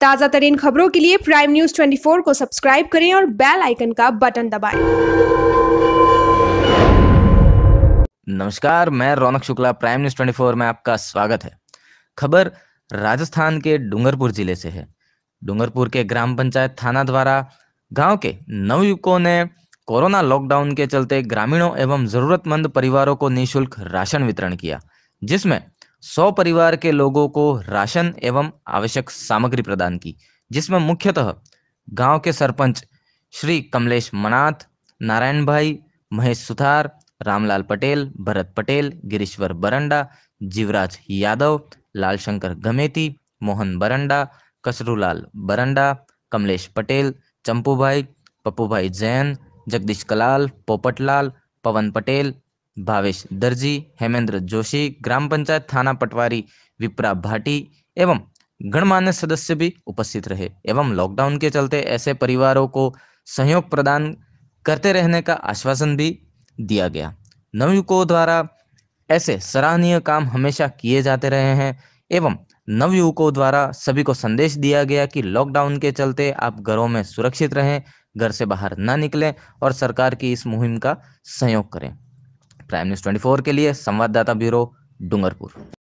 ताज़ा तरीन खबरों के लिए प्राइम न्यूज़ 24 को सब्सक्राइब करें और बेल आइकन का बटन दबाएं। नमस्कार मैं रौनक शुक्ला प्राइम न्यूज़ 24 में आपका स्वागत है खबर राजस्थान के डूंगरपुर जिले से है डूंगरपुर के ग्राम पंचायत थाना द्वारा गांव के नवयुवकों ने कोरोना लॉकडाउन के चलते ग्रामीणों एवं जरूरतमंद परिवारों को निःशुल्क राशन वितरण किया जिसमें सौ परिवार के लोगों को राशन एवं आवश्यक सामग्री प्रदान की जिसमें मुख्यतः गांव के सरपंच श्री कमलेश मनाथ नारायण भाई महेश सुथार रामलाल पटेल भरत पटेल गिरीश्वर बरंडा जीवराज यादव लाल शंकर गमेती मोहन बरंडा कसरूलाल बरंडा कमलेश पटेल चंपूभाई पप्पूभाई जैन जगदीश कलाल पोपटलाल पवन पटेल भावेश दर्जी हेमेंद्र जोशी ग्राम पंचायत थाना पटवारी विप्रा भाटी एवं गणमान्य सदस्य भी उपस्थित रहे एवं लॉकडाउन के चलते ऐसे परिवारों को सहयोग प्रदान करते रहने का आश्वासन भी दिया गया नवयुवकों द्वारा ऐसे सराहनीय काम हमेशा किए जाते रहे हैं एवं नवयुवकों द्वारा सभी को संदेश दिया गया कि लॉकडाउन के चलते आप घरों में सुरक्षित रहें घर से बाहर ना निकलें और सरकार की इस मुहिम का सहयोग करें प्राइम न्यूज ट्वेंटी के लिए संवाददाता ब्यूरो डूंगरपुर